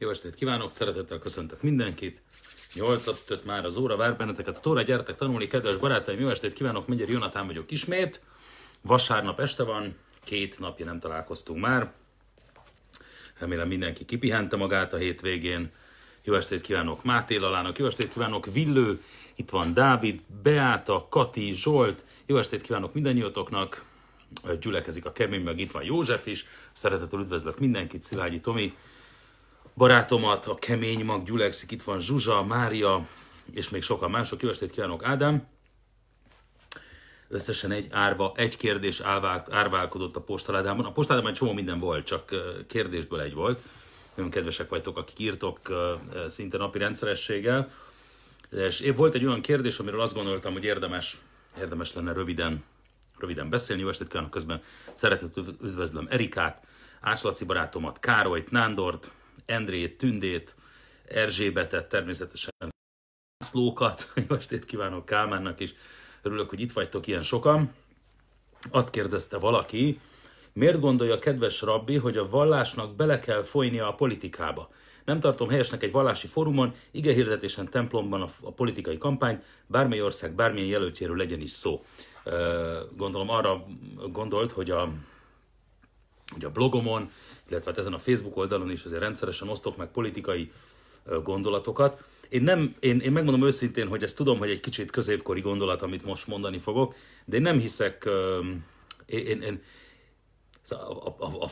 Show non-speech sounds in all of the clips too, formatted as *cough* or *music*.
Jó estét kívánok, szeretettel köszöntök mindenkit. 8 már az óra, vár benneteket a tóra, gyertek tanulni, kedves barátaim, jó estét kívánok, Megyer Jonatán vagyok ismét. Vasárnap este van, két napja nem találkoztunk már. Remélem mindenki kipihente magát a hétvégén. Jó estét kívánok Máté Lalának, jó estét kívánok Villő, itt van Dávid, Beáta, Kati, Zsolt, jó estét kívánok mindannyiótoknak, gyülekezik a kemény, meg itt van József is, szeretettel üdvözlök mindenkit, Szilágyi Tomi, barátomat, a kemény mag gyülekszik, itt van Zsuzsa, Mária, és még sokan mások. Jó estét kívánok, Ádám! Összesen egy árva, egy kérdés árválkodott a postaládában. A postaládában egy csomó minden volt, csak kérdésből egy volt. Nagyon kedvesek vagytok, akik írtok szinte napi rendszerességgel. És volt egy olyan kérdés, amiről azt gondoltam, hogy érdemes, érdemes lenne röviden, röviden beszélni. Jó estét kívánok közben. Szeretettel üdvözlöm Erikát, Ács Laci barátomat, Károlyt, Nándort, Endrét, Tündét, Erzsébetet, természetesen Lászlókat. Jó *laughs* estét kívánok Kálmánnak is. Örülök, hogy itt vagytok ilyen sokan. Azt kérdezte valaki, miért gondolja kedves rabbi, hogy a vallásnak bele kell folynia a politikába? Nem tartom helyesnek egy vallási fórumon, ige hirdetésen, templomban a, a politikai kampány, bármely ország, bármilyen jelöltjéről legyen is szó. Gondolom arra gondolt, hogy a Ugye a blogomon, illetve hát ezen a Facebook oldalon is azért rendszeresen osztok meg politikai gondolatokat. Én, nem, én, én megmondom őszintén, hogy ezt tudom, hogy egy kicsit középkori gondolat, amit most mondani fogok, de én nem hiszek... Én, én, én, a, a, a, a,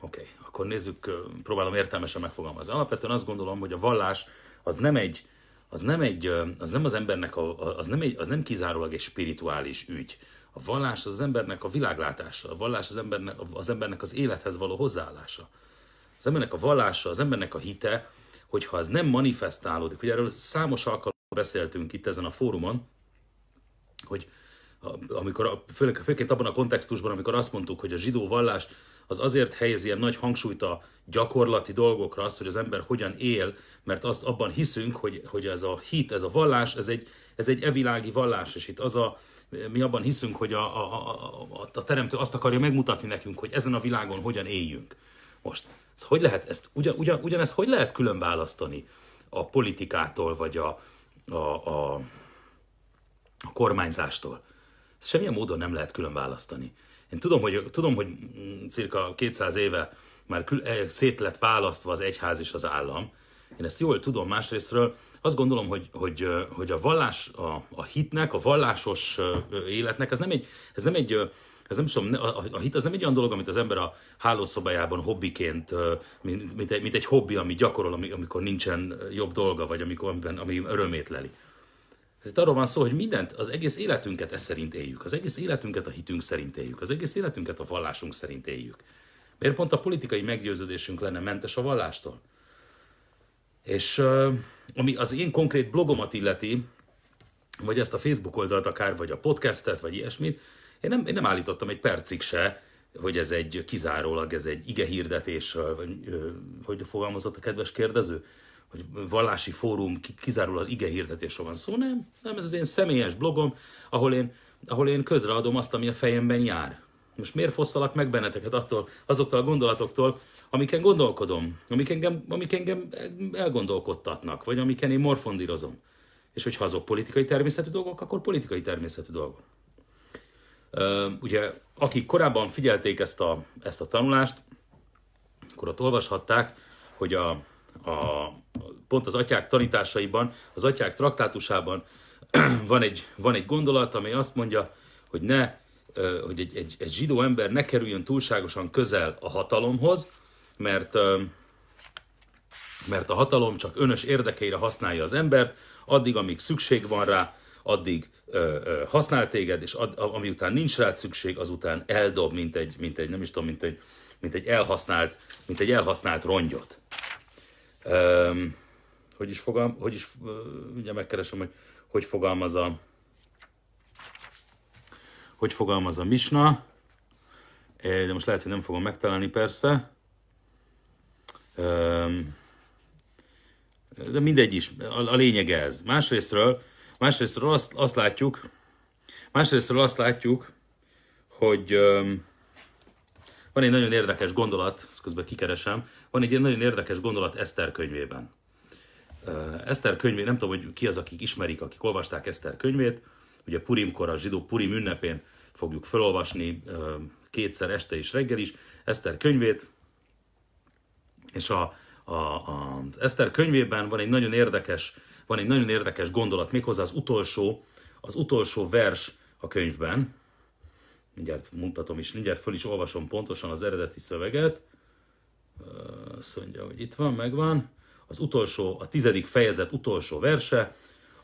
Oké, okay, akkor nézzük, próbálom értelmesen megfogalmazni. Alapvetően azt gondolom, hogy a vallás az nem egy, az nem egy, az nem az embernek, a, az, nem egy, az nem kizárólag egy spirituális ügy. A vallás az, embernek a világlátása, a vallás az embernek, az embernek az élethez való hozzáállása. Az embernek a vallása, az embernek a hite, hogyha ez nem manifestálódik, hogy erről számos alkalommal beszéltünk itt ezen a fórumon, hogy amikor a, főleg, főként abban a kontextusban, amikor azt mondtuk, hogy a zsidó vallás az azért helyez ilyen nagy hangsúlyt a gyakorlati dolgokra, azt, hogy az ember hogyan él, mert azt abban hiszünk, hogy, hogy ez a hit, ez a vallás, ez egy, ez egy evilági vallás, és itt az a, mi abban hiszünk, hogy a, a, a, a teremtő azt akarja megmutatni nekünk, hogy ezen a világon hogyan éljünk. Most, ez hogy lehet ezt, ugyan, ugyan, ugyanezt hogy lehet külön választani a politikától, vagy a, a, a, a kormányzástól? Ezt semmilyen módon nem lehet külön választani. Én tudom, hogy, tudom, hogy mm, cirka 200 éve már kül- eh, szét lett választva az egyház és az állam. Én ezt jól tudom másrésztről. Azt gondolom, hogy, hogy, hogy a vallás, a, a hitnek, a vallásos életnek, ez nem egy, ez nem egy ez nem tudom, a, a hit az nem egy olyan dolog, amit az ember a hálószobájában hobbiként, mint, mint, egy, mint egy hobbi, ami gyakorol, amikor nincsen jobb dolga, vagy amikor, ami örömét leli. Ez itt arról van szó, hogy mindent, az egész életünket ez szerint éljük, az egész életünket a hitünk szerint éljük, az egész életünket a vallásunk szerint éljük. Miért pont a politikai meggyőződésünk lenne mentes a vallástól? És ami az én konkrét blogomat illeti, vagy ezt a Facebook oldalt akár, vagy a podcastet, vagy ilyesmit, én nem, én nem állítottam egy percig se, hogy ez egy kizárólag, ez egy ige hirdetés, vagy hogy fogalmazott a kedves kérdező, hogy vallási fórum, kizárólag ige hirdetésről van szó, nem, nem, ez az én személyes blogom, ahol én, ahol én közreadom azt, ami a fejemben jár. Most miért fosszalak meg benneteket attól, azoktól a gondolatoktól, amiken gondolkodom, amik engem, amik engem elgondolkodtatnak, vagy amiken én morfondírozom. És hogyha azok politikai természetű dolgok, akkor politikai természetű dolgok. Ugye, akik korábban figyelték ezt a, ezt a tanulást, akkor ott olvashatták, hogy a, a, pont az atyák tanításaiban, az atyák traktátusában *clears throat* van egy, van egy gondolat, amely azt mondja, hogy ne, hogy egy, egy, egy zsidó ember ne kerüljön túlságosan közel a hatalomhoz, mert, mert a hatalom csak önös érdekeire használja az embert, addig, amíg szükség van rá, addig ö, ö, használ téged, és ad, ami után nincs rá szükség, azután eldob, mint egy, mint egy nem is tudom, mint egy, mint egy elhasznált, mint egy elhasznált rongyot. Öm, hogy is, fogal, hogy is ugye megkeresem, hogy hogy fogalmaz a hogy fogalmaz a misna, de most lehet, hogy nem fogom megtalálni persze. Öm, de mindegy is, a, a lényeg ez. Másrésztről, másrésztről azt, azt látjuk, másrésztről azt látjuk, hogy öm, van egy nagyon érdekes gondolat, közben kikeresem, van egy nagyon érdekes gondolat Eszter könyvében. Eszter könyvé, nem tudom, hogy ki az, akik ismerik, akik olvasták Eszter könyvét, ugye Purimkor, a zsidó Purim ünnepén fogjuk felolvasni kétszer este és reggel is Eszter könyvét, és a, a, a, az Eszter könyvében van egy nagyon érdekes, van egy nagyon érdekes gondolat, méghozzá az utolsó, az utolsó vers a könyvben, mindjárt mutatom is, mindjárt föl is olvasom pontosan az eredeti szöveget. Azt mondja, hogy itt van, megvan. Az utolsó, a tizedik fejezet utolsó verse,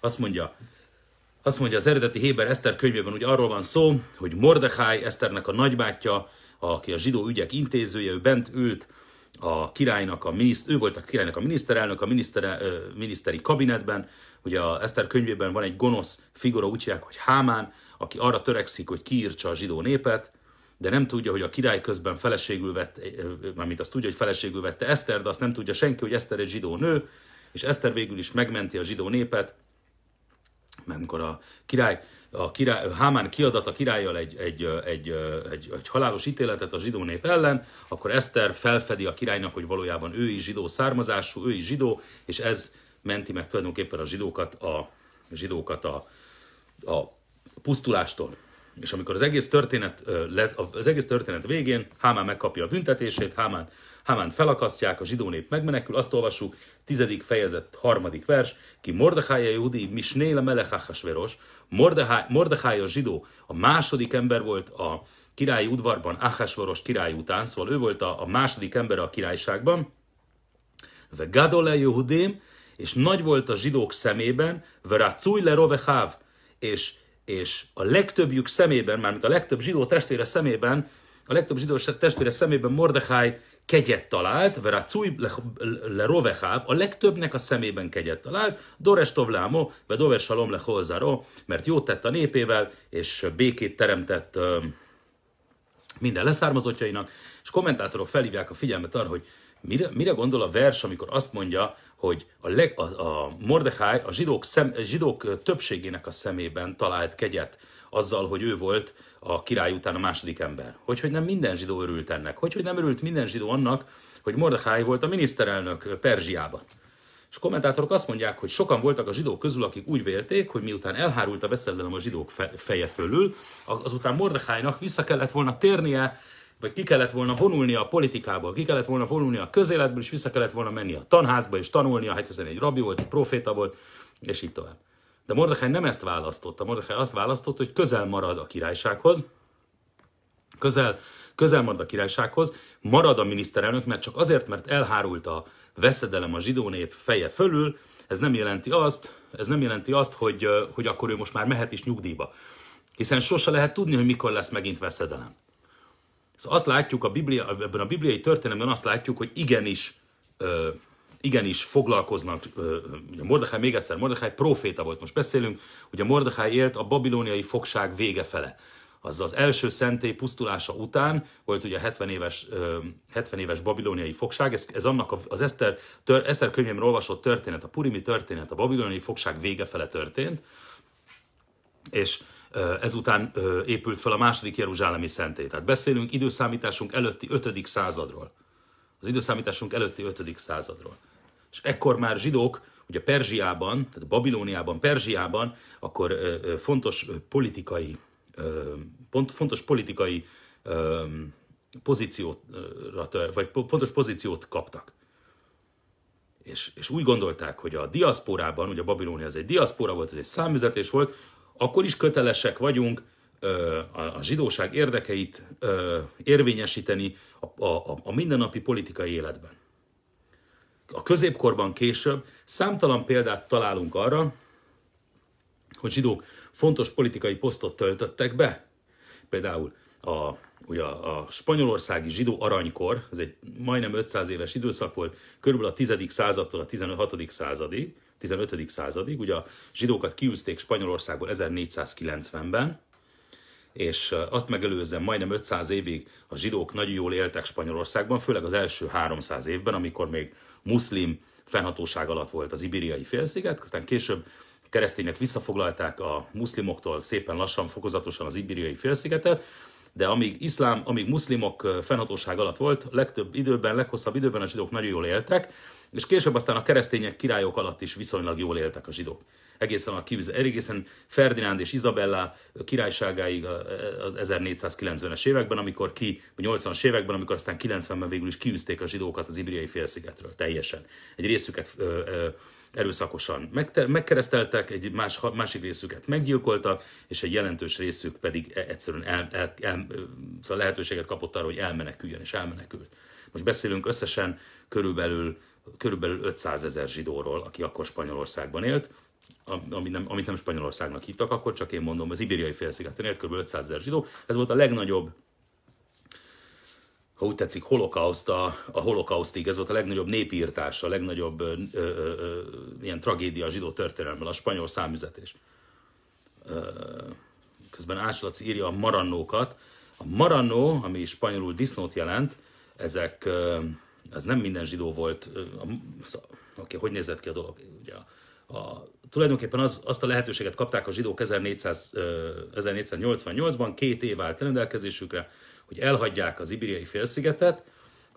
azt mondja, azt mondja az eredeti Héber Eszter könyvében, hogy arról van szó, hogy Mordechai, Eszternek a nagybátyja, aki a zsidó ügyek intézője, ő bent ült a királynak a miniszter, ő volt a királynak a miniszterelnök a minisztere, miniszteri kabinetben. Ugye a Eszter könyvében van egy gonosz figura, úgy hívják, hogy Hámán, aki arra törekszik, hogy kiírtsa a zsidó népet, de nem tudja, hogy a király közben feleségül vette, eh, mármint azt tudja, hogy feleségül vette Eszter, de azt nem tudja senki, hogy Eszter egy zsidó nő, és Eszter végül is megmenti a zsidó népet, mert amikor a király, a király, Hámán kiadat a királyjal egy, egy, egy, egy, egy halálos ítéletet a zsidó nép ellen, akkor Eszter felfedi a királynak, hogy valójában ő is zsidó származású, ő is zsidó, és ez menti meg tulajdonképpen a zsidókat a, zsidókat a, a pusztulástól. És amikor az egész történet, az egész történet végén Hámán megkapja a büntetését, Hámán, Hámán felakasztják, a zsidó nép megmenekül, azt olvassuk, tizedik fejezet, harmadik vers, ki Mordechai Judi, Misnéle melechachas veros, Mordechai a zsidó, a második ember volt a királyi udvarban Ahasveros király után, szóval ő volt a, a második ember a királyságban, ve Gadole Jehudém, és nagy volt a zsidók szemében, ve Racúj le Rovechav, és és a legtöbbjük szemében, mármint a legtöbb zsidó testvére szemében, a legtöbb zsidó testvére szemében Mordechai kegyet talált, veracúj le roveháv, a legtöbbnek a szemében kegyet talált, dores tovlámo, ve dover salom le mert jót tett a népével, és békét teremtett minden leszármazottjainak, és kommentátorok felhívják a figyelmet arra, hogy mire, mire gondol a vers, amikor azt mondja hogy a, leg, a, a Mordechai a zsidók, szem, a zsidók többségének a szemében talált kegyet azzal, hogy ő volt a király után a második ember. Hogy, hogy nem minden zsidó örült ennek. Hogy, hogy nem örült minden zsidó annak, hogy Mordechai volt a miniszterelnök Perzsiában. És kommentátorok azt mondják, hogy sokan voltak a zsidók közül, akik úgy vélték, hogy miután elhárult a beszedelem a zsidók feje fölül, azután Mordechainak vissza kellett volna térnie vagy ki kellett volna vonulnia a politikából, ki kellett volna vonulnia a közéletből, és vissza kellett volna menni a tanházba, és tanulnia, hát ez egy rabbi volt, egy proféta volt, és így tovább. De Mordechai nem ezt választotta. Mordechai azt választotta, hogy közel marad a királysághoz, közel, közel marad a királysághoz, marad a miniszterelnök, mert csak azért, mert elhárult a veszedelem a zsidó nép feje fölül, ez nem jelenti azt, ez nem jelenti azt, hogy, hogy akkor ő most már mehet is nyugdíjba. Hiszen sose lehet tudni, hogy mikor lesz megint veszedelem. Szóval azt látjuk, a Biblia, ebben a bibliai történelemben azt látjuk, hogy igenis, ö, igenis foglalkoznak, ö, ugye Mordechai, még egyszer, Mordechai proféta volt, most beszélünk, hogy a Mordechai élt a babiloniai fogság vége fele. Az az első szentély pusztulása után volt ugye a 70 éves, 70 éves babiloniai fogság, ez, ez annak az Eszter, tör, Eszter könyvében olvasott történet, a purimi történet, a babiloniai fogság vége fele történt, és ezután épült fel a második Jeruzsálemi szentély. Tehát beszélünk időszámításunk előtti 5. századról. Az időszámításunk előtti 5. századról. És ekkor már zsidók, ugye Perzsiában, tehát Babilóniában, Perzsiában, akkor fontos politikai, fontos politikai pozíciót vagy fontos pozíciót kaptak. És, és úgy gondolták, hogy a diaszporában, ugye a Babilónia az egy diaszpora volt, ez egy számüzetés volt, akkor is kötelesek vagyunk a zsidóság érdekeit érvényesíteni a, a, a mindennapi politikai életben. A középkorban később számtalan példát találunk arra, hogy zsidók fontos politikai posztot töltöttek be. Például a, ugye a, a spanyolországi zsidó aranykor, ez egy majdnem 500 éves időszak volt, körülbelül a 10. századtól a 16. századig, 15. századig. Ugye a zsidókat kiűzték Spanyolországból 1490-ben, és azt megelőzően majdnem 500 évig a zsidók nagyon jól éltek Spanyolországban, főleg az első 300 évben, amikor még muszlim fennhatóság alatt volt az ibériai félsziget, aztán később keresztények visszafoglalták a muszlimoktól szépen lassan, fokozatosan az ibériai félszigetet, de amíg iszlám, amíg muszlimok fennhatóság alatt volt, legtöbb időben, leghosszabb időben a zsidók nagyon jól éltek, és később aztán a keresztények királyok alatt is viszonylag jól éltek a zsidók. Egészen a kiviz, egészen Ferdinánd és Izabella királyságáig eh, az 1490-es években, amikor ki, 80-as években, amikor aztán 90-ben végül is kiűzték a zsidókat az Ibriai félszigetről teljesen. Egy részüket ö, ö, erőszakosan megkereszteltek, egy más, másik részüket meggyilkoltak, és egy jelentős részük pedig e-, egyszerűen el, el, el, szóval lehetőséget kapott arra, hogy elmeneküljön, és elmenekült. Most beszélünk összesen körülbelül körülbelül 500 ezer zsidóról, aki akkor Spanyolországban élt, amit nem, amit nem Spanyolországnak hívtak akkor, csak én mondom, az ibériai félszigeten élt kb. 500 ezer zsidó. Ez volt a legnagyobb, ha úgy tetszik, holokauszt, a, a holokausztig, ez volt a legnagyobb népírtás, a legnagyobb ö, ö, ö, ilyen tragédia a zsidó történelmben, a spanyol számüzetés. közben Ács írja a marannókat. A marannó, ami spanyolul disznót jelent, ezek az nem minden zsidó volt, szóval, oké, hogy nézett ki a dolog? Ugye a, a, tulajdonképpen az, azt a lehetőséget kapták a zsidók 1400, 1488-ban, két év állt rendelkezésükre, hogy elhagyják az ibériai félszigetet,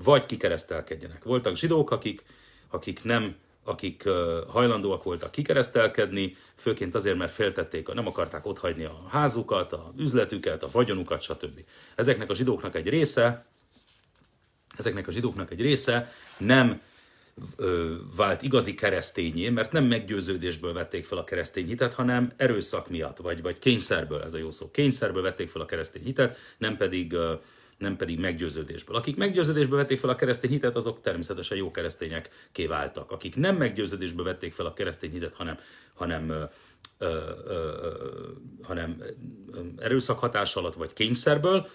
vagy kikeresztelkedjenek. Voltak zsidók, akik, akik nem akik hajlandóak voltak kikeresztelkedni, főként azért, mert féltették, nem akarták otthagyni a házukat, a üzletüket, a vagyonukat, stb. Ezeknek a zsidóknak egy része ezeknek a zsidóknak egy része nem ö, vált igazi keresztényé, mert nem meggyőződésből vették fel a keresztény hitet, hanem erőszak miatt, vagy, vagy kényszerből, ez a jó szó, kényszerből vették fel a keresztény hitet, nem pedig ö, nem pedig meggyőződésből. Akik meggyőződésből vették fel a keresztény hitet, azok természetesen jó keresztények kiváltak. Akik nem meggyőződésből vették fel a keresztény hitet, hanem, hanem, ö, ö, ö, hanem erőszak hatás alatt vagy kényszerből,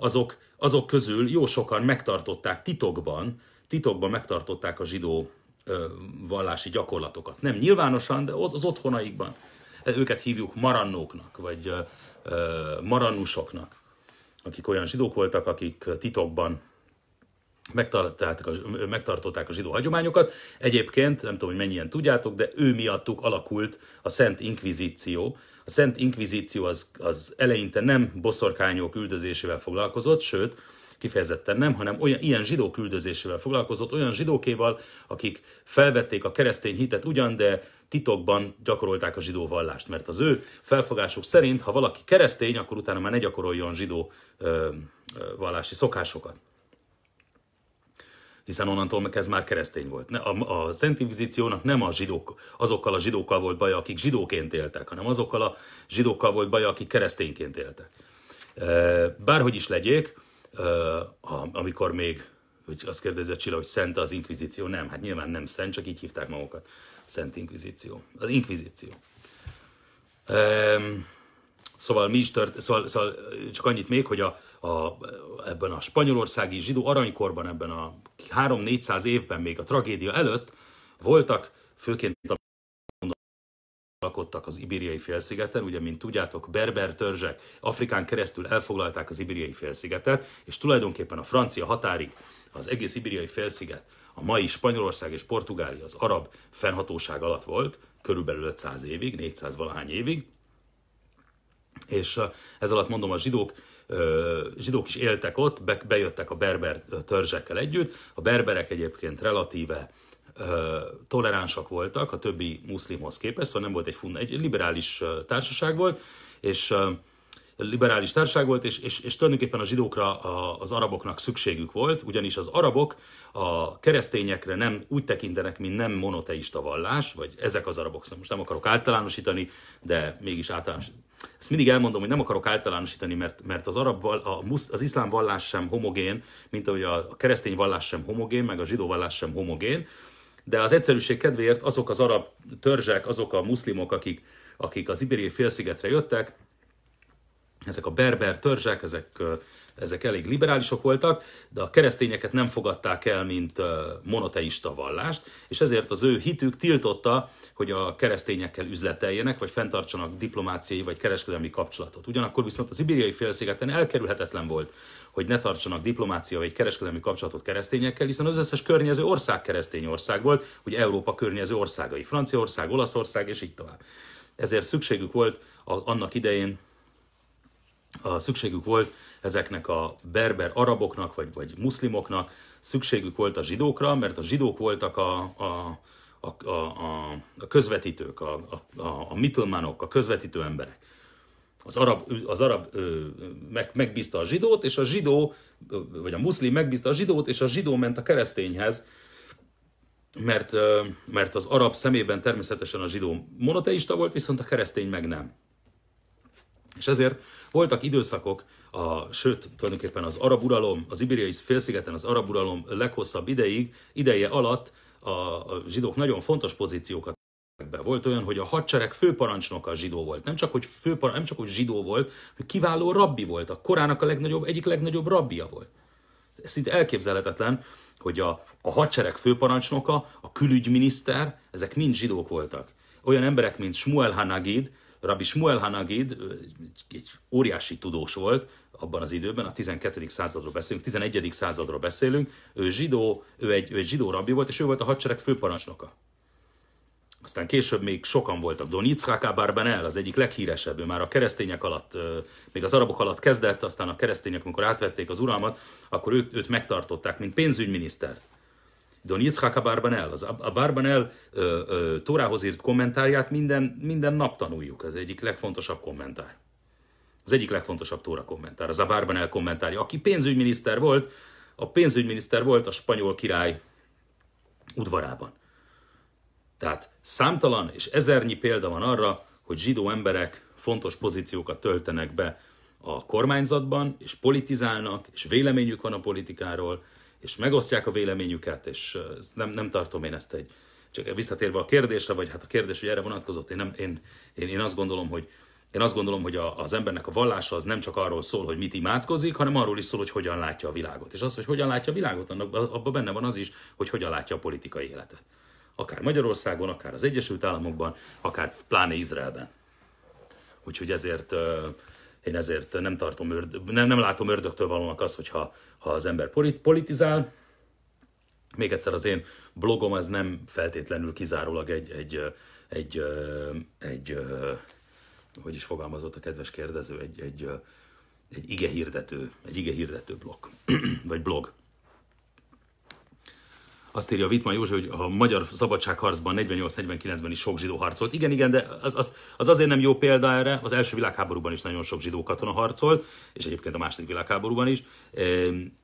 azok, azok közül jó sokan megtartották titokban, titokban megtartották a zsidó ö, vallási gyakorlatokat. Nem nyilvánosan, de az otthonaikban. E, őket hívjuk marannóknak, vagy ö, marannusoknak, akik olyan zsidók voltak, akik titokban megtartották a, megtartották a zsidó hagyományokat. Egyébként, nem tudom, hogy mennyien tudjátok, de ő miattuk alakult a Szent Inkvizíció. A Szent Inkvizíció az, az eleinte nem boszorkányok üldözésével foglalkozott, sőt, kifejezetten nem, hanem olyan, ilyen zsidó küldözésével foglalkozott, olyan zsidókéval, akik felvették a keresztény hitet ugyan, de titokban gyakorolták a zsidó vallást, mert az ő felfogásuk szerint, ha valaki keresztény, akkor utána már ne gyakoroljon zsidó ö, ö, vallási szokásokat hiszen onnantól ez már keresztény volt. A, a Szent Inquizíciónak nem a zsidók, azokkal a zsidókkal volt baja, akik zsidóként éltek, hanem azokkal a zsidókkal volt baja, akik keresztényként éltek. Bárhogy is legyék, amikor még, hogy azt kérdezett Csilla, hogy szent az inkvizíció, nem, hát nyilván nem szent, csak így hívták magukat. Szent Inkvizíció. Az Inkvizíció. Um, Szóval mi is tört, szóval, szóval csak annyit még, hogy a, a, ebben a spanyolországi zsidó aranykorban, ebben a 3-400 évben még a tragédia előtt voltak, főként a lakottak az ibériai félszigeten, ugye, mint tudjátok, berber törzsek Afrikán keresztül elfoglalták az ibériai félszigetet, és tulajdonképpen a francia határig az egész ibériai félsziget, a mai Spanyolország és Portugália az arab fennhatóság alatt volt, körülbelül 500 évig, 400 valahány évig, és ez alatt mondom, a zsidók zsidók is éltek ott, bejöttek a berber törzsekkel együtt. A berberek egyébként relatíve toleránsak voltak a többi muszlimhoz képest, szóval nem volt egy, fun, egy liberális társaság volt, és liberális társaság volt, és, és, és tulajdonképpen a zsidókra a, az araboknak szükségük volt, ugyanis az arabok a keresztényekre nem úgy tekintenek, mint nem monoteista vallás, vagy ezek az arabok, szóval most nem akarok általánosítani, de mégis általános, ezt mindig elmondom, hogy nem akarok általánosítani, mert, mert az, arab, a a, az iszlám vallás sem homogén, mint ahogy a keresztény vallás sem homogén, meg a zsidó vallás sem homogén, de az egyszerűség kedvéért azok az arab törzsek, azok a muszlimok, akik, akik az ibériai félszigetre jöttek, ezek a berber törzsek, ezek ezek elég liberálisok voltak, de a keresztényeket nem fogadták el, mint monoteista vallást, és ezért az ő hitük tiltotta, hogy a keresztényekkel üzleteljenek, vagy fenntartsanak diplomáciai vagy kereskedelmi kapcsolatot. Ugyanakkor viszont az ibériai félszigeten elkerülhetetlen volt, hogy ne tartsanak diplomáciai vagy kereskedelmi kapcsolatot keresztényekkel, hiszen az összes környező ország keresztény ország volt, hogy Európa környező országai, Franciaország, Olaszország és így tovább. Ezért szükségük volt a, annak idején a szükségük volt ezeknek a berber araboknak, vagy, vagy muszlimoknak, szükségük volt a zsidókra, mert a zsidók voltak a, a, a, a, a közvetítők, a, a, a mitlmanok, a közvetítő emberek. Az arab, az arab ö, meg, megbízta a zsidót, és a zsidó, vagy a muszlim megbízta a zsidót, és a zsidó ment a keresztényhez, mert, ö, mert az arab szemében természetesen a zsidó monoteista volt, viszont a keresztény meg nem. És ezért voltak időszakok, a, sőt, tulajdonképpen az arab uralom, az ibériai félszigeten az arab uralom leghosszabb ideig, ideje alatt a, a zsidók nagyon fontos pozíciókat be. Volt olyan, hogy a hadsereg főparancsnoka zsidó volt. Nem csak, hogy főpar, nem csak, hogy zsidó volt, hogy kiváló rabbi volt. A korának a legnagyobb, egyik legnagyobb rabbia volt. Ez szinte elképzelhetetlen, hogy a, a hadsereg főparancsnoka, a külügyminiszter, ezek mind zsidók voltak. Olyan emberek, mint Shmuel Hanagid, Rabbi Shmuel Hanagid egy óriási tudós volt abban az időben, a 12. századról beszélünk, 11. századról beszélünk, ő zsidó, ő egy, ő egy zsidó rabbi volt, és ő volt a hadsereg főparancsnoka. Aztán később még sokan voltak. Don Yitzhak el, az egyik leghíresebb, ő már a keresztények alatt, még az arabok alatt kezdett, aztán a keresztények, amikor átvették az uralmat, akkor ő, őt megtartották, mint pénzügyminisztert Donitschak a Barbanel. Az a Barbanel ö, ö, Tórához írt kommentárját minden, minden nap tanuljuk. Ez egyik legfontosabb kommentár. Az egyik legfontosabb Tóra kommentár, az a Barbanel kommentárja. Aki pénzügyminiszter volt, a pénzügyminiszter volt a spanyol király udvarában. Tehát számtalan és ezernyi példa van arra, hogy zsidó emberek fontos pozíciókat töltenek be a kormányzatban, és politizálnak, és véleményük van a politikáról, és megosztják a véleményüket, és nem, nem tartom én ezt egy, csak visszatérve a kérdésre, vagy hát a kérdés, hogy erre vonatkozott, én, nem, én, én, én azt gondolom, hogy én azt gondolom, hogy a, az embernek a vallása az nem csak arról szól, hogy mit imádkozik, hanem arról is szól, hogy hogyan látja a világot. És az, hogy hogyan látja a világot, annak, abban benne van az is, hogy hogyan látja a politikai életet. Akár Magyarországon, akár az Egyesült Államokban, akár pláne Izraelben. Úgyhogy ezért én ezért nem, tartom ördö- nem, nem látom ördögtől valónak az, hogyha ha az ember politizál. Még egyszer az én blogom ez nem feltétlenül kizárólag egy, egy, egy, egy, egy hogy is fogalmazott a kedves kérdező, egy, egy, egy ige hirdető, egy ige hirdető blog, vagy blog azt írja Vitma József, hogy a magyar szabadságharcban 48-49-ben is sok zsidó harcolt. Igen, igen, de az, az, az azért nem jó példa erre. Az első világháborúban is nagyon sok zsidó katona harcolt, és egyébként a második világháborúban is,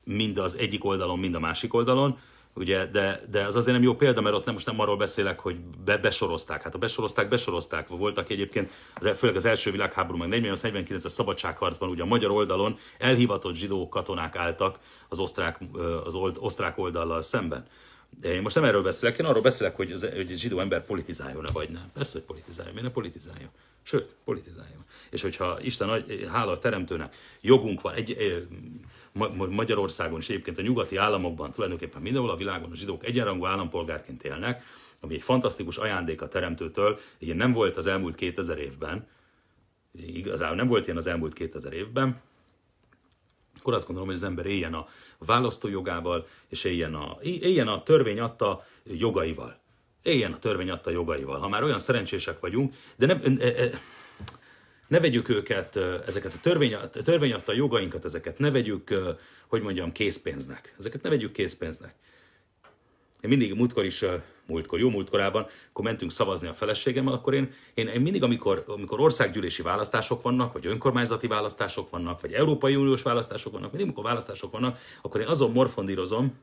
mind az egyik oldalon, mind a másik oldalon. Ugye, de, de az azért nem jó példa, mert ott nem, most nem arról beszélek, hogy be, besorozták. Hát a besorozták, besorozták. Voltak egyébként, az, e, főleg az első világháború, meg 49 es szabadságharcban, ugye a magyar oldalon elhivatott zsidó katonák álltak az osztrák, az old, osztrák oldallal szemben. De én most nem erről beszélek, én arról beszélek, hogy, az, hogy egy zsidó ember politizáljon-e vagy nem. Persze, hogy politizáljon, miért ne politizáljon? Sőt, politizáljon. És hogyha Isten nagy, hála a teremtőnek, jogunk van, egy, ma, Magyarországon és egyébként a nyugati államokban, tulajdonképpen mindenhol a világon a zsidók egyenrangú állampolgárként élnek, ami egy fantasztikus ajándék a teremtőtől, ilyen nem volt az elmúlt 2000 évben, igazából nem volt ilyen az elmúlt 2000 évben, akkor azt gondolom, hogy az ember éljen a választójogával, és éljen a, éljen a törvény adta jogaival. Éljen a törvény adta jogaival, ha már olyan szerencsések vagyunk, de nem, e, e, ne vegyük őket, ezeket a törvény, a törvény adta jogainkat, ezeket ne vegyük, hogy mondjam, készpénznek. Ezeket ne vegyük készpénznek. Én mindig múltkor is, múltkor, jó múltkorában, akkor mentünk szavazni a feleségemmel, akkor én, én, én mindig, amikor, amikor országgyűlési választások vannak, vagy önkormányzati választások vannak, vagy Európai Uniós választások vannak, mindig, amikor választások vannak, akkor én azon morfondírozom,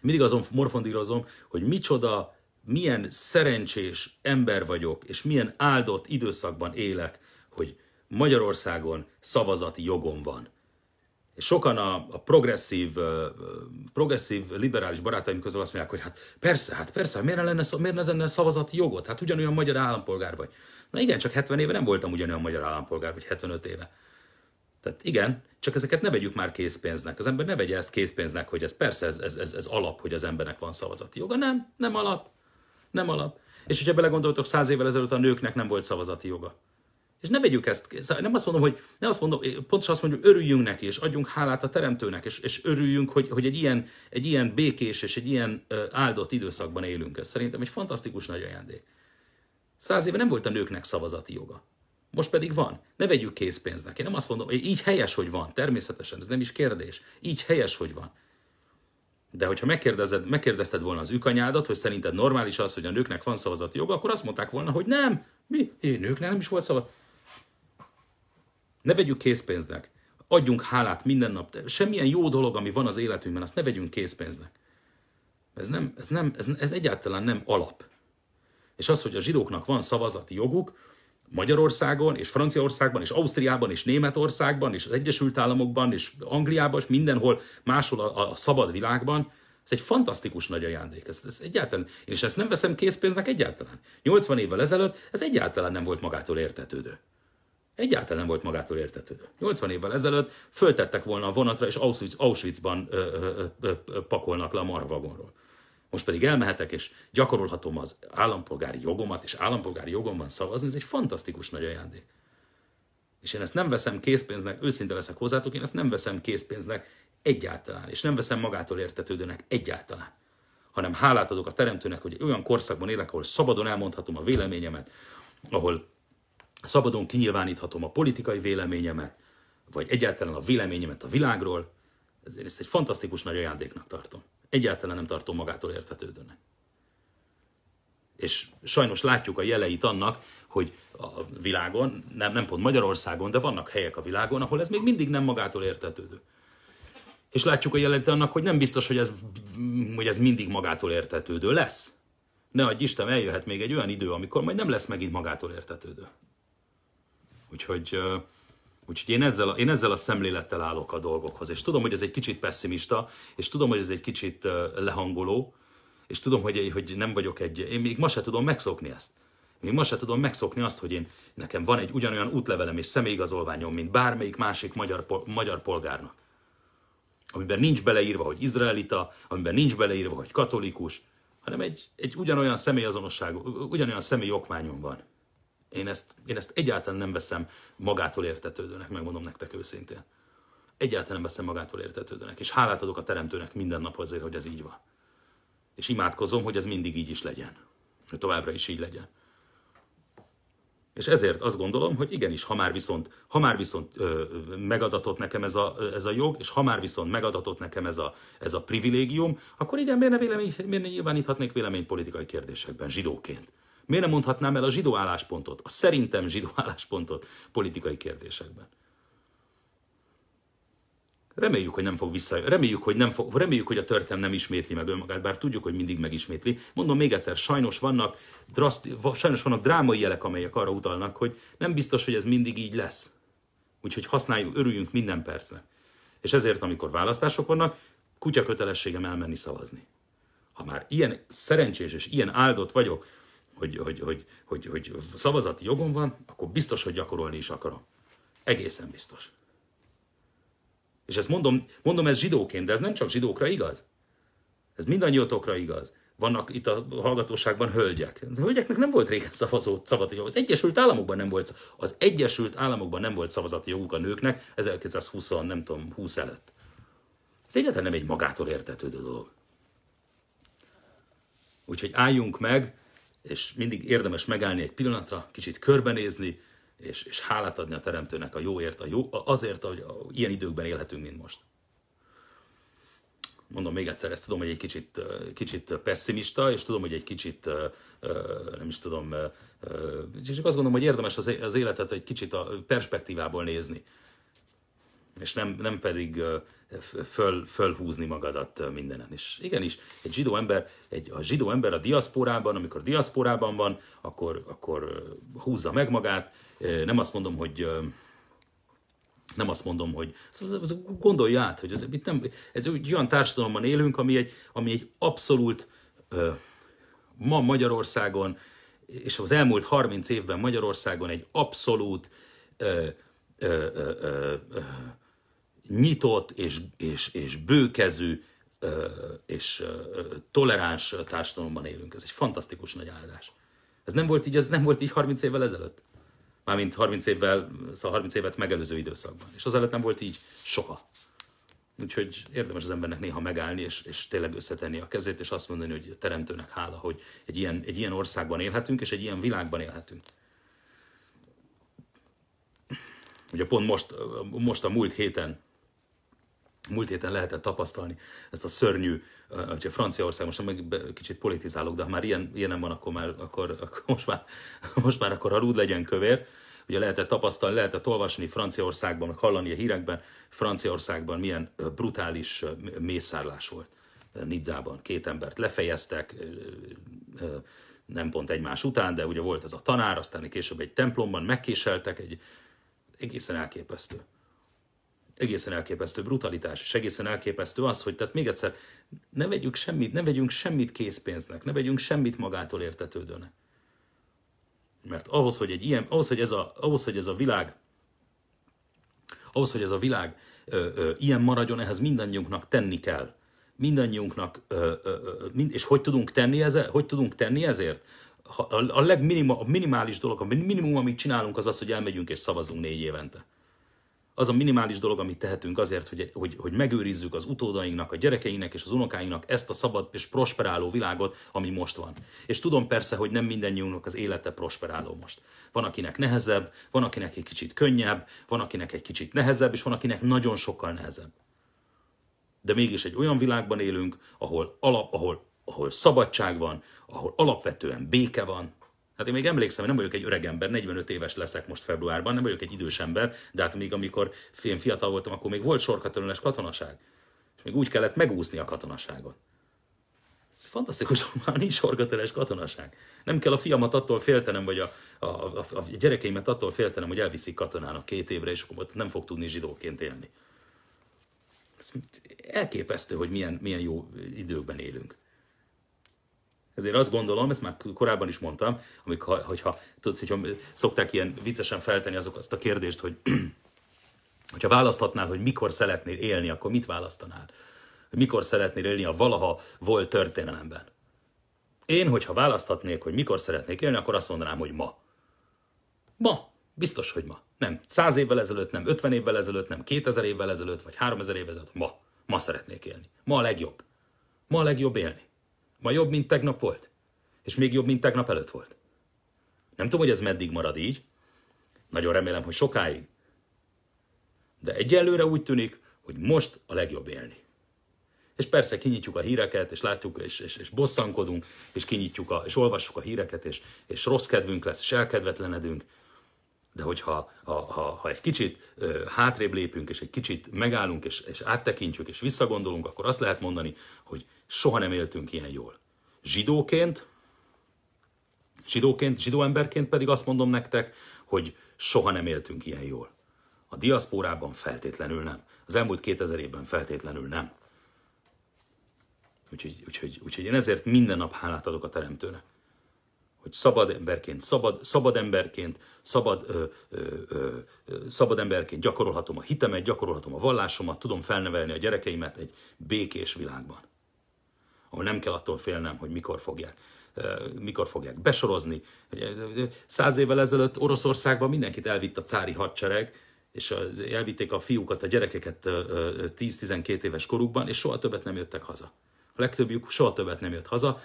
mindig azon morfondírozom, hogy micsoda, milyen szerencsés ember vagyok, és milyen áldott időszakban élek, hogy Magyarországon szavazati jogom van. És sokan a, a progresszív, progresszív liberális barátaim közül azt mondják, hogy hát persze, hát persze, hát miért ne, lenne, miért ne lenne szavazati jogot? Hát ugyanolyan magyar állampolgár vagy. Na igen, csak 70 éve nem voltam ugyanolyan magyar állampolgár, vagy 75 éve. Tehát igen, csak ezeket ne vegyük már készpénznek. Az ember ne vegye ezt készpénznek, hogy ez persze, ez, ez, ez, ez alap, hogy az embernek van szavazati joga. Nem, nem alap. Nem alap. És hogyha belegondoltok, száz évvel ezelőtt a nőknek nem volt szavazati joga. És ne vegyük ezt, szóval nem azt mondom, hogy nem azt mondom, eh, pontosan azt mondjuk, örüljünk neki, és adjunk hálát a Teremtőnek, és, és örüljünk, hogy, hogy egy, ilyen, egy ilyen békés és egy ilyen áldott időszakban élünk. Ez szerintem egy fantasztikus nagy ajándék. Száz éve nem volt a nőknek szavazati joga. Most pedig van. Ne vegyük készpénznek. Én nem azt mondom, hogy így helyes, hogy van. Természetesen, ez nem is kérdés. Így helyes, hogy van. De hogyha megkérdezed, megkérdezted volna az ükanyádat, hogy szerinted normális az, hogy a nőknek van szavazati joga, akkor azt mondták volna, hogy nem, mi? Én nőknek nem is volt szavazati ne vegyük készpénznek. Adjunk hálát minden nap. De semmilyen jó dolog, ami van az életünkben, azt ne vegyünk készpénznek. Ez, nem, ez, nem, ez, ez egyáltalán nem alap. És az, hogy a zsidóknak van szavazati joguk, Magyarországon, és Franciaországban, és Ausztriában, és Németországban, és az Egyesült Államokban, és Angliában, és mindenhol máshol a, a szabad világban, ez egy fantasztikus nagy ajándék. Ez, ez egyáltalán, és ezt nem veszem készpénznek egyáltalán. 80 évvel ezelőtt ez egyáltalán nem volt magától értetődő egyáltalán nem volt magától értetődő. 80 évvel ezelőtt föltettek volna a vonatra, és Auschwitz, Auschwitzban ö, ö, ö, ö, pakolnak le a marvagonról. Most pedig elmehetek, és gyakorolhatom az állampolgári jogomat, és állampolgári jogomban szavazni, ez egy fantasztikus nagy ajándék. És én ezt nem veszem készpénznek, őszinte leszek hozzátok, én ezt nem veszem készpénznek egyáltalán, és nem veszem magától értetődőnek egyáltalán hanem hálát adok a Teremtőnek, hogy olyan korszakban élek, ahol szabadon elmondhatom a véleményemet, ahol szabadon kinyilváníthatom a politikai véleményemet, vagy egyáltalán a véleményemet a világról, ezért ezt egy fantasztikus nagy ajándéknak tartom. Egyáltalán nem tartom magától értetődőnek. És sajnos látjuk a jeleit annak, hogy a világon, nem, nem pont Magyarországon, de vannak helyek a világon, ahol ez még mindig nem magától értetődő. És látjuk a jeleit annak, hogy nem biztos, hogy ez, hogy ez mindig magától értetődő lesz. Ne adj Isten, eljöhet még egy olyan idő, amikor majd nem lesz megint magától értetődő. Úgyhogy, úgyhogy én, ezzel, én ezzel a szemlélettel állok a dolgokhoz. És tudom, hogy ez egy kicsit pessimista, és tudom, hogy ez egy kicsit lehangoló, és tudom, hogy, hogy nem vagyok egy... Én még ma se tudom megszokni ezt. Még ma se tudom megszokni azt, hogy én, nekem van egy ugyanolyan útlevelem és személyigazolványom, mint bármelyik másik magyar, magyar polgárnak. Amiben nincs beleírva, hogy izraelita, amiben nincs beleírva, hogy katolikus, hanem egy, egy ugyanolyan személyazonosság, ugyanolyan személyokmányom van. Én ezt, én ezt egyáltalán nem veszem magától értetődőnek, megmondom nektek őszintén. Egyáltalán nem veszem magától értetődőnek, és hálát adok a Teremtőnek minden nap azért, hogy ez így van. És imádkozom, hogy ez mindig így is legyen. Hogy továbbra is így legyen. És ezért azt gondolom, hogy igenis, ha már viszont, ha már viszont ö, megadatott nekem ez a, ez a jog, és ha már viszont megadatott nekem ez a, ez a privilégium, akkor igen, miért ne, vélemény, miért ne nyilváníthatnék véleményt politikai kérdésekben zsidóként? Miért nem mondhatnám el a zsidó álláspontot, a szerintem zsidó *laughs* álláspontot politikai kérdésekben? Reméljük, hogy nem fog vissza, reméljük, hogy, nem fog, reméljük, hogy a történelem nem ismétli meg önmagát, bár tudjuk, hogy mindig megismétli. Mondom még egyszer, sajnos vannak, draszt, sajnos vannak drámai jelek, amelyek arra utalnak, hogy nem biztos, hogy ez mindig így lesz. Úgyhogy használjuk, örüljünk minden percnek. És ezért, amikor választások vannak, kutya kötelességem elmenni szavazni. Ha már ilyen szerencsés és ilyen áldott vagyok, hogy, hogy, hogy, hogy, hogy szavazati jogom van, akkor biztos, hogy gyakorolni is akarom. Egészen biztos. És ezt mondom, mondom ez zsidóként, de ez nem csak zsidókra igaz. Ez mindannyiótokra igaz. Vannak itt a hallgatóságban hölgyek. A hölgyeknek nem volt régen szavazó, szavazati joguk. Az Egyesült Államokban nem volt, az Egyesült Államokban nem volt szavazati joguk a nőknek 1920, nem tudom, 20 előtt. Ez egyáltalán nem egy magától értetődő dolog. Úgyhogy álljunk meg, és mindig érdemes megállni egy pillanatra, kicsit körbenézni, és, és hálát adni a Teremtőnek a jóért, a jó, azért, hogy ilyen időkben élhetünk, mint most. Mondom még egyszer, ezt tudom, hogy egy kicsit, kicsit pessimista, és tudom, hogy egy kicsit, nem is tudom, csak azt gondolom, hogy érdemes az életet egy kicsit a perspektívából nézni, és nem, nem pedig föl, fölhúzni magadat mindenen. És igenis, egy zsidó ember, egy, a zsidó ember a diaszporában, amikor diaszporában van, akkor, akkor húzza meg magát. Nem azt mondom, hogy nem azt mondom, hogy gondolj át, hogy ez, itt nem, ez egy olyan társadalomban élünk, ami egy, ami egy abszolút ma Magyarországon, és az elmúlt 30 évben Magyarországon egy abszolút ö, ö, ö, ö, ö, nyitott és, és, és bőkezű és toleráns társadalomban élünk. Ez egy fantasztikus nagy áldás. Ez nem volt így, ez nem volt így 30 évvel ezelőtt. Mármint 30 évvel, szóval 30 évet megelőző időszakban. És azelőtt nem volt így soha. Úgyhogy érdemes az embernek néha megállni, és, és tényleg összetenni a kezét, és azt mondani, hogy a teremtőnek hála, hogy egy ilyen, egy ilyen országban élhetünk, és egy ilyen világban élhetünk. Ugye pont most, most a múlt héten Múlt héten lehetett tapasztalni ezt a szörnyű, hogyha Franciaország, most meg kicsit politizálok, de ha már ilyen, nem van, akkor, már, akkor, akkor most, már, *laughs* most már akkor rúd legyen kövér, ugye lehetett tapasztalni, lehetett olvasni Franciaországban, hallani a hírekben, Franciaországban milyen brutális mészárlás volt. Nidzában két embert lefejeztek, nem pont egymás után, de ugye volt ez a tanár, aztán később egy templomban megkéseltek, egy egészen elképesztő egészen elképesztő brutalitás, és egészen elképesztő az, hogy tehát még egyszer, ne vegyünk semmit, ne vegyünk semmit készpénznek, ne vegyünk semmit magától értetődőnek. Mert ahhoz, hogy egy ilyen, ahhoz, hogy ez a, ahhoz, hogy ez a világ, ahhoz, hogy ez a világ ö, ö, ilyen maradjon, ehhez mindannyiunknak tenni kell. Mindannyiunknak, ö, ö, ö, mind, és hogy tudunk tenni ezért? Hogy tudunk tenni ezért? A, a a minimális dolog, a minimum, amit csinálunk, az az, hogy elmegyünk és szavazunk négy évente az a minimális dolog, amit tehetünk azért, hogy, hogy, hogy megőrizzük az utódainknak, a gyerekeinek és az unokáinknak ezt a szabad és prosperáló világot, ami most van. És tudom persze, hogy nem mindennyiunknak az élete prosperáló most. Van, akinek nehezebb, van, akinek egy kicsit könnyebb, van, akinek egy kicsit nehezebb, és van, akinek nagyon sokkal nehezebb. De mégis egy olyan világban élünk, ahol, alap, ahol, ahol szabadság van, ahol alapvetően béke van, Hát én még emlékszem, hogy nem vagyok egy öreg ember, 45 éves leszek most februárban, nem vagyok egy idős ember, de hát még amikor fém fiatal voltam, akkor még volt sorkatörölés katonaság. És még úgy kellett megúszni a katonaságot. Ez fantasztikus, hogy *laughs* már nincs sorgatörölés katonaság. Nem kell a fiamat attól féltenem, vagy a, a, a, a gyerekeimet attól féltenem, hogy elviszik katonának két évre, és akkor nem fog tudni zsidóként élni. Ez elképesztő, hogy milyen, milyen jó időkben élünk. Ezért azt gondolom, ezt már korábban is mondtam, amikor, hogyha, tudod, hogyha szokták ilyen viccesen feltenni azok azt a kérdést, hogy *clears throat* hogyha választhatnál, hogy mikor szeretnél élni, akkor mit választanál? Hogy mikor szeretnél élni a valaha volt történelemben? Én, hogyha választhatnék, hogy mikor szeretnék élni, akkor azt mondanám, hogy ma. Ma. Biztos, hogy ma. Nem száz évvel ezelőtt, nem 50 évvel ezelőtt, nem 2000 évvel ezelőtt, vagy 3000 évvel ezelőtt. Ma. Ma szeretnék élni. Ma a legjobb. Ma a legjobb élni. Ma jobb, mint tegnap volt. És még jobb, mint tegnap előtt volt. Nem tudom, hogy ez meddig marad így. Nagyon remélem, hogy sokáig. De egyelőre úgy tűnik, hogy most a legjobb élni. És persze kinyitjuk a híreket, és látjuk, és, és, és bosszankodunk, és kinyitjuk, a, és olvassuk a híreket, és, és rossz kedvünk lesz, és elkedvetlenedünk, de hogyha ha, ha, ha egy kicsit ö, hátrébb lépünk, és egy kicsit megállunk, és, és áttekintjük, és visszagondolunk, akkor azt lehet mondani, hogy soha nem éltünk ilyen jól. Zsidóként, zsidóként, zsidó emberként pedig azt mondom nektek, hogy soha nem éltünk ilyen jól. A diaszpórában feltétlenül nem. Az elmúlt 2000 évben feltétlenül nem. Úgyhogy, úgyhogy, úgyhogy én ezért minden nap hálát adok a Teremtőnek hogy szabad emberként, szabad, szabad emberként, szabad, ö, ö, ö, szabad emberként gyakorolhatom a hitemet, gyakorolhatom a vallásomat, tudom felnevelni a gyerekeimet egy békés világban, ahol nem kell attól félnem, hogy mikor fogják mikor fogják besorozni. Száz évvel ezelőtt Oroszországban mindenkit elvitt a cári hadsereg, és elvitték a fiúkat, a gyerekeket 10-12 éves korukban, és soha többet nem jöttek haza. A legtöbbjük soha többet nem jött haza,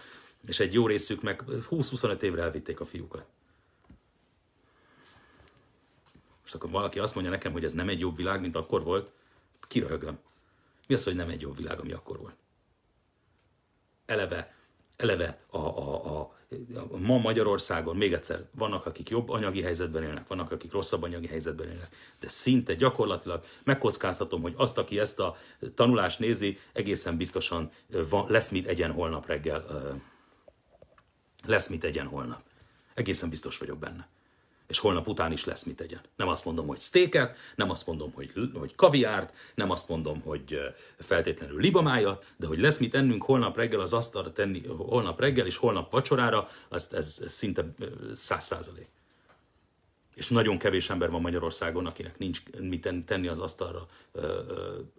és egy jó részük meg 20-25 évre elvitték a fiúkat. Most akkor valaki azt mondja nekem, hogy ez nem egy jobb világ, mint akkor volt, ezt kiröhögöm. Mi az, hogy nem egy jobb világ, ami akkor volt? Eleve, eleve a, a, a, a, ma Magyarországon, még egyszer, vannak, akik jobb anyagi helyzetben élnek, vannak, akik rosszabb anyagi helyzetben élnek, de szinte gyakorlatilag megkockáztatom, hogy azt, aki ezt a tanulást nézi, egészen biztosan van, lesz mit egyen holnap reggel lesz mit tegyen holnap. Egészen biztos vagyok benne. És holnap után is lesz mit tegyen. Nem azt mondom, hogy sztéket, nem azt mondom, hogy, hogy kaviárt, nem azt mondom, hogy feltétlenül libamájat, de hogy lesz mit ennünk holnap reggel az asztalra tenni, holnap reggel és holnap vacsorára, az, ez, ez szinte száz százalék. És nagyon kevés ember van Magyarországon, akinek nincs mit tenni az asztalra,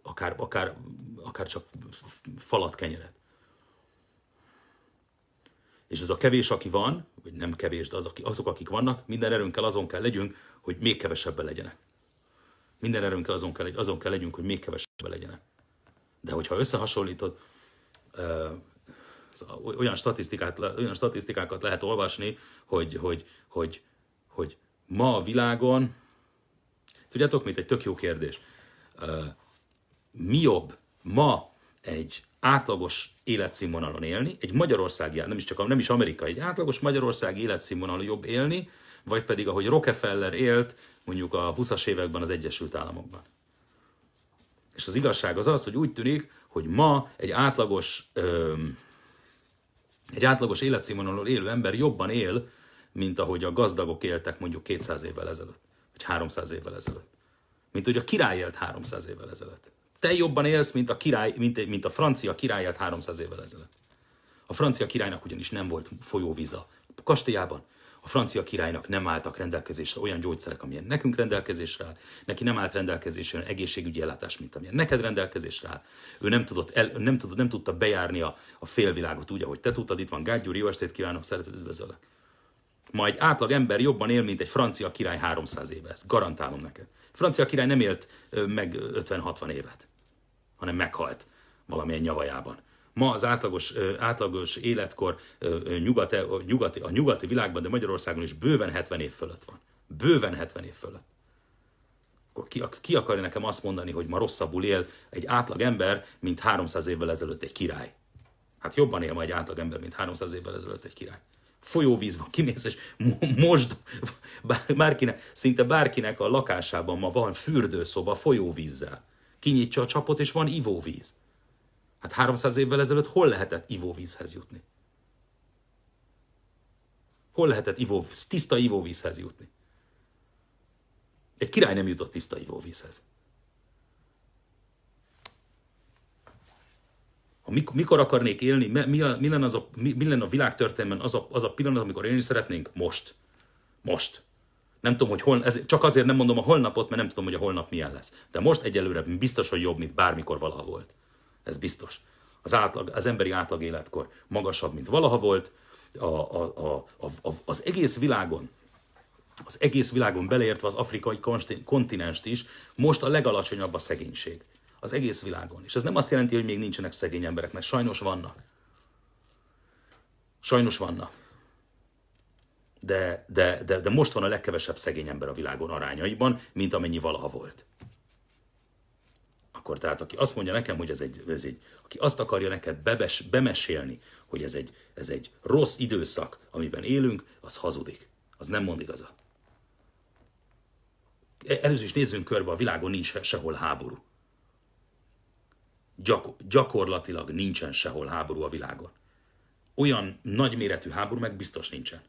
akár, akár, akár csak falat kenyeret. És az a kevés, aki van, vagy nem kevés, de az, aki, azok, akik vannak, minden erőnkkel azon kell legyünk, hogy még kevesebben legyenek. Minden erőnkkel azon kell, azon kell legyünk, hogy még kevesebben legyenek. De hogyha összehasonlítod, szóval olyan, statisztikát, olyan statisztikákat lehet olvasni, hogy, hogy, hogy, hogy ma a világon, tudjátok mit, egy tök jó kérdés. Mi jobb ma egy átlagos életszínvonalon élni, egy magyarországi, nem is csak nem is amerikai, egy átlagos magyarországi életszínvonalon jobb élni, vagy pedig ahogy Rockefeller élt mondjuk a 20-as években az Egyesült Államokban. És az igazság az az, hogy úgy tűnik, hogy ma egy átlagos, öm, egy átlagos életszínvonalon élő ember jobban él, mint ahogy a gazdagok éltek mondjuk 200 évvel ezelőtt, vagy 300 évvel ezelőtt. Mint hogy a király élt 300 évvel ezelőtt te jobban élsz, mint a, király, mint, mint a francia királyát 300 évvel ezelőtt. A francia királynak ugyanis nem volt folyóvíza. Kastélyában a francia királynak nem álltak rendelkezésre olyan gyógyszerek, amilyen nekünk rendelkezésre áll, neki nem állt rendelkezésre olyan egészségügyi ellátás, mint amilyen neked rendelkezésre áll, ő nem, tudott el, nem, tudott, nem tudta bejárni a, a félvilágot úgy, ahogy te tudtad, itt van Gágy Gyuri, jó estét kívánok, szeretet üdvözöllek. Ma egy átlag ember jobban él, mint egy francia király 300 éve, ezt garantálom neked. A francia király nem élt meg 50-60 évet hanem meghalt valamilyen nyavajában. Ma az átlagos, átlagos életkor nyugati, nyugati, a nyugati világban, de Magyarországon is bőven 70 év fölött van. Bőven 70 év fölött. Akkor ki, ki akarja nekem azt mondani, hogy ma rosszabbul él egy átlag ember, mint 300 évvel ezelőtt egy király? Hát jobban él ma egy átlag ember, mint 300 évvel ezelőtt egy király folyóvíz van, kimész, és most bárkinek, szinte bárkinek a lakásában ma van fürdőszoba folyóvízzel kinyitja a csapot, és van ivóvíz. Hát 300 évvel ezelőtt hol lehetett ivóvízhez jutni? Hol lehetett ivóvíz, tiszta ivóvízhez jutni? Egy király nem jutott tiszta ivóvízhez. Ha mikor, akarnék élni, mi, mi, mi, lenne az a, mi, mi lenne a világtörténelmen az a, az a pillanat, amikor élni szeretnénk? Most. Most. Nem tudom, hogy hol, ez, csak azért nem mondom a holnapot, mert nem tudom, hogy a holnap milyen lesz. De most egyelőre biztos, hogy jobb, mint bármikor valaha volt. Ez biztos. Az, átlag, az emberi átlag életkor magasabb, mint valaha volt. A, a, a, a, az egész világon, az egész világon beleértve az afrikai kontinenst is, most a legalacsonyabb a szegénység. Az egész világon. És ez nem azt jelenti, hogy még nincsenek szegény embereknek. Sajnos vannak. Sajnos vannak de, de, de, de most van a legkevesebb szegény ember a világon arányaiban, mint amennyi valaha volt. Akkor tehát, aki azt mondja nekem, hogy ez egy, ez egy aki azt akarja neked bebes, bemesélni, hogy ez egy, ez egy rossz időszak, amiben élünk, az hazudik. Az nem mond igaza. E, először is nézzünk körbe, a világon nincs sehol háború. Gyakor- gyakorlatilag nincsen sehol háború a világon. Olyan nagyméretű háború meg biztos nincsen.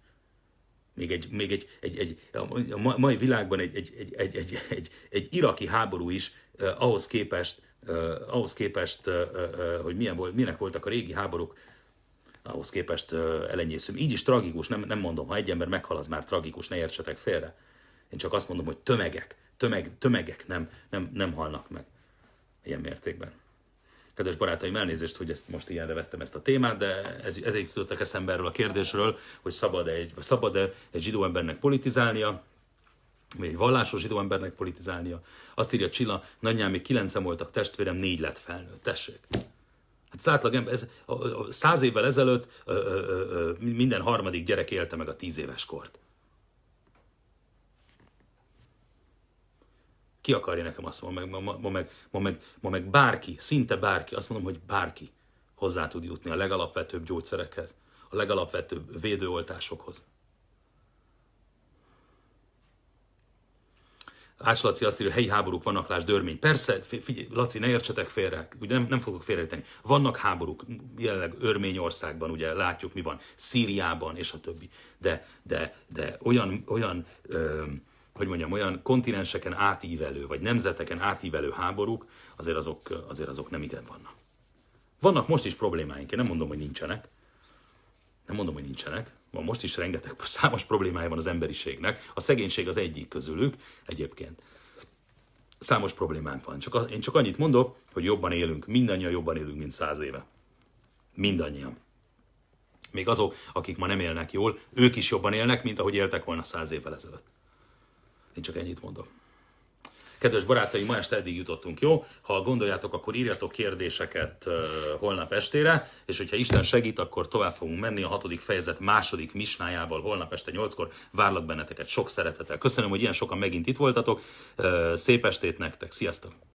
Még egy, még egy, egy, egy a mai világban egy, egy, egy, egy, egy, egy, egy iraki háború is eh, ahhoz képest, eh, ahhoz képest eh, eh, hogy milyen, milyenek minek voltak a régi háborúk, ahhoz képest eh, elenyészünk. Így is tragikus, nem, nem mondom, ha egy ember meghal, az már tragikus, ne értsetek félre. Én csak azt mondom, hogy tömegek, tömeg, tömegek nem, nem, nem halnak meg ilyen mértékben. Kedves barátaim, elnézést, hogy ezt most ilyenre vettem ezt a témát, de ez, ezért jutottak eszembe erről a kérdésről, hogy szabad-e egy, szabad-e egy zsidó embernek politizálnia, vagy egy vallásos zsidó embernek politizálnia. Azt írja Csilla, nagyjám még kilencem voltak testvérem, négy lett felnőtt. Tessék. Hát az átlag ember, ez, a, a, a, száz évvel ezelőtt ö, ö, ö, minden harmadik gyerek élte meg a tíz éves kort. Ki akarja nekem azt ma meg, ma, ma, meg, ma, meg, ma meg bárki, szinte bárki, azt mondom, hogy bárki hozzá tud jutni a legalapvetőbb gyógyszerekhez, a legalapvetőbb védőoltásokhoz. Ács Laci azt írja, helyi háborúk vannak, lásd, dörmény. Persze, figyelj, Laci, ne értsetek félre, ugye nem, nem fogok félreíteni. Vannak háborúk, jelenleg Örményországban, ugye látjuk mi van, Szíriában és a többi. De, de, de olyan, olyan ö, hogy mondjam, olyan kontinenseken átívelő, vagy nemzeteken átívelő háborúk, azért azok, azért azok nem igen vannak. Vannak most is problémáink, én nem mondom, hogy nincsenek. Nem mondom, hogy nincsenek. Van most is rengeteg *laughs* számos problémája van az emberiségnek. A szegénység az egyik közülük egyébként. Számos problémánk van. Csak, én csak annyit mondok, hogy jobban élünk. Mindannyian jobban élünk, mint száz éve. Mindannyian. Még azok, akik ma nem élnek jól, ők is jobban élnek, mint ahogy éltek volna száz évvel ezelőtt. Én csak ennyit mondok. Kedves barátaim, ma este eddig jutottunk, jó? Ha gondoljátok, akkor írjatok kérdéseket holnap estére, és hogyha Isten segít, akkor tovább fogunk menni a hatodik fejezet második misnájával holnap este nyolckor. Várlak benneteket sok szeretettel. Köszönöm, hogy ilyen sokan megint itt voltatok. Szép estét nektek, sziasztok!